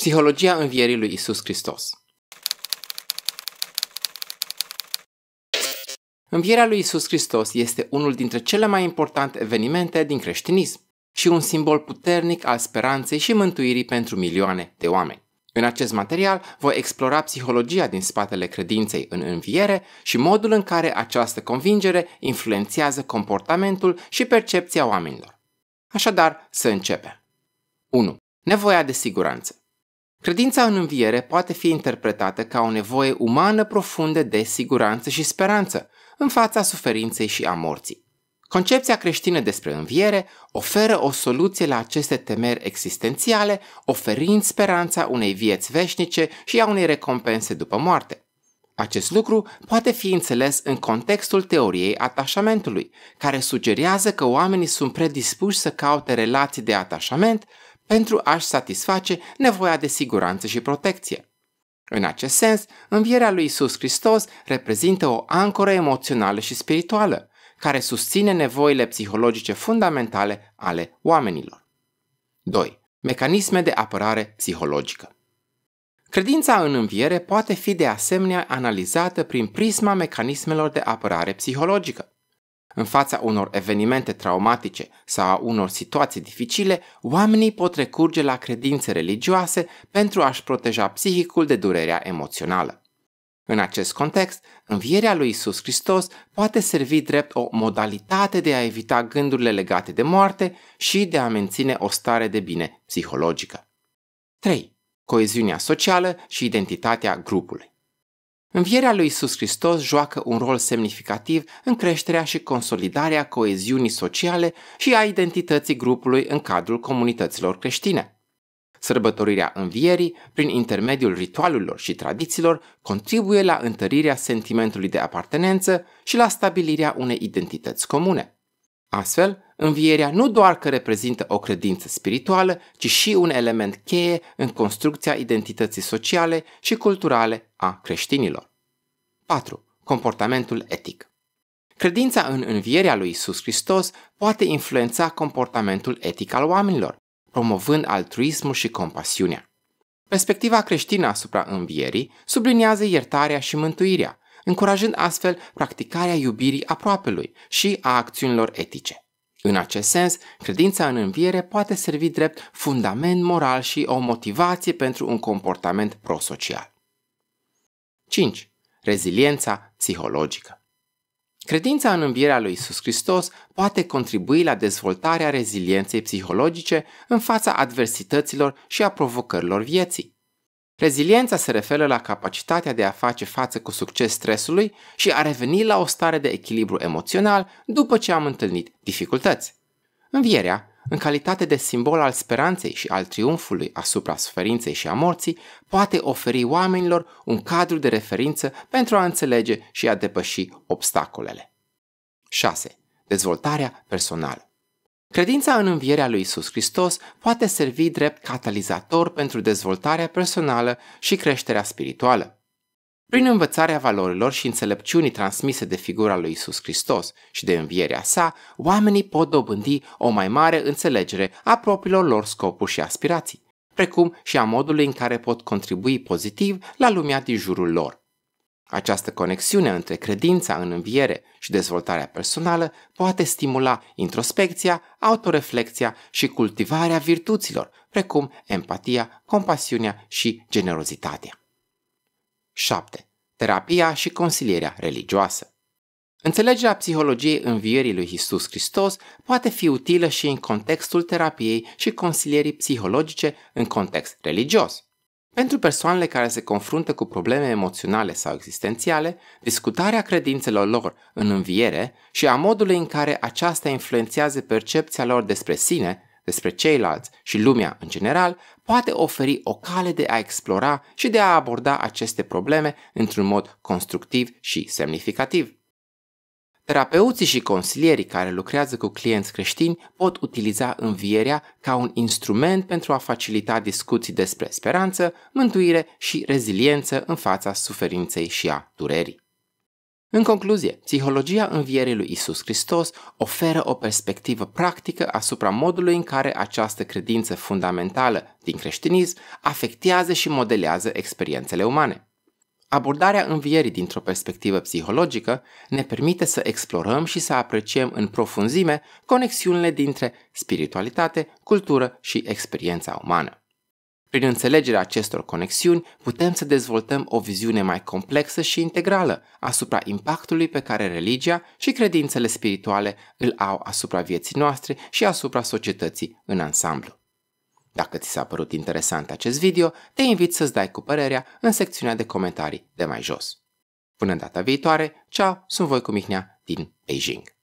Psihologia învierii lui Isus Hristos Învierea lui Isus Hristos este unul dintre cele mai importante evenimente din creștinism și un simbol puternic al speranței și mântuirii pentru milioane de oameni. În acest material voi explora psihologia din spatele credinței în înviere și modul în care această convingere influențează comportamentul și percepția oamenilor. Așadar, să începem. 1. Nevoia de siguranță. Credința în înviere poate fi interpretată ca o nevoie umană profundă de siguranță și speranță în fața suferinței și a morții. Concepția creștină despre înviere oferă o soluție la aceste temeri existențiale, oferind speranța unei vieți veșnice și a unei recompense după moarte. Acest lucru poate fi înțeles în contextul teoriei atașamentului, care sugerează că oamenii sunt predispuși să caute relații de atașament pentru a-și satisface nevoia de siguranță și protecție. În acest sens, învierea lui Isus Hristos reprezintă o ancoră emoțională și spirituală, care susține nevoile psihologice fundamentale ale oamenilor. 2. Mecanisme de apărare psihologică Credința în înviere poate fi de asemenea analizată prin prisma mecanismelor de apărare psihologică. În fața unor evenimente traumatice sau a unor situații dificile, oamenii pot recurge la credințe religioase pentru a-și proteja psihicul de durerea emoțională. În acest context, învierea lui Isus Hristos poate servi drept o modalitate de a evita gândurile legate de moarte și de a menține o stare de bine psihologică. 3. Coeziunea socială și identitatea grupului. Învierea lui Isus Hristos joacă un rol semnificativ în creșterea și consolidarea coeziunii sociale și a identității grupului în cadrul comunităților creștine. Sărbătorirea învierii, prin intermediul ritualurilor și tradițiilor, contribuie la întărirea sentimentului de apartenență și la stabilirea unei identități comune. Astfel, învierea nu doar că reprezintă o credință spirituală, ci și un element cheie în construcția identității sociale și culturale a creștinilor. 4. Comportamentul etic Credința în învierea lui Isus Hristos poate influența comportamentul etic al oamenilor, promovând altruismul și compasiunea. Perspectiva creștină asupra învierii subliniază iertarea și mântuirea, încurajând astfel practicarea iubirii aproapelui și a acțiunilor etice. În acest sens, credința în înviere poate servi drept fundament moral și o motivație pentru un comportament prosocial. 5 reziliența psihologică. Credința în învierea lui Isus Hristos poate contribui la dezvoltarea rezilienței psihologice în fața adversităților și a provocărilor vieții. Reziliența se referă la capacitatea de a face față cu succes stresului și a reveni la o stare de echilibru emoțional după ce am întâlnit dificultăți. Învierea în calitate de simbol al speranței și al triumfului asupra suferinței și a morții, poate oferi oamenilor un cadru de referință pentru a înțelege și a depăși obstacolele. 6. Dezvoltarea personală Credința în învierea lui Isus Hristos poate servi drept catalizator pentru dezvoltarea personală și creșterea spirituală. Prin învățarea valorilor și înțelepciunii transmise de figura lui Isus Hristos și de învierea sa, oamenii pot dobândi o mai mare înțelegere a propriilor lor scopuri și aspirații, precum și a modului în care pot contribui pozitiv la lumea din jurul lor. Această conexiune între credința în înviere și dezvoltarea personală poate stimula introspecția, autoreflexia și cultivarea virtuților, precum empatia, compasiunea și generozitatea. 7. Terapia și consilierea religioasă Înțelegerea psihologiei învierii lui Isus Hristos poate fi utilă și în contextul terapiei și consilierii psihologice în context religios. Pentru persoanele care se confruntă cu probleme emoționale sau existențiale, discutarea credințelor lor în înviere și a modului în care aceasta influențează percepția lor despre sine despre ceilalți și lumea în general poate oferi o cale de a explora și de a aborda aceste probleme într-un mod constructiv și semnificativ. Terapeuții și consilierii care lucrează cu clienți creștini pot utiliza învierea ca un instrument pentru a facilita discuții despre speranță, mântuire și reziliență în fața suferinței și a durerii. În concluzie, psihologia învierii lui Isus Hristos oferă o perspectivă practică asupra modului în care această credință fundamentală din creștinism afectează și modelează experiențele umane. Abordarea învierii dintr-o perspectivă psihologică ne permite să explorăm și să apreciem în profunzime conexiunile dintre spiritualitate, cultură și experiența umană. Prin înțelegerea acestor conexiuni, putem să dezvoltăm o viziune mai complexă și integrală asupra impactului pe care religia și credințele spirituale îl au asupra vieții noastre și asupra societății în ansamblu. Dacă ți s-a părut interesant acest video, te invit să-ți dai cu părerea în secțiunea de comentarii de mai jos. Până data viitoare, ceau, sunt voi cu Mihnea din Beijing.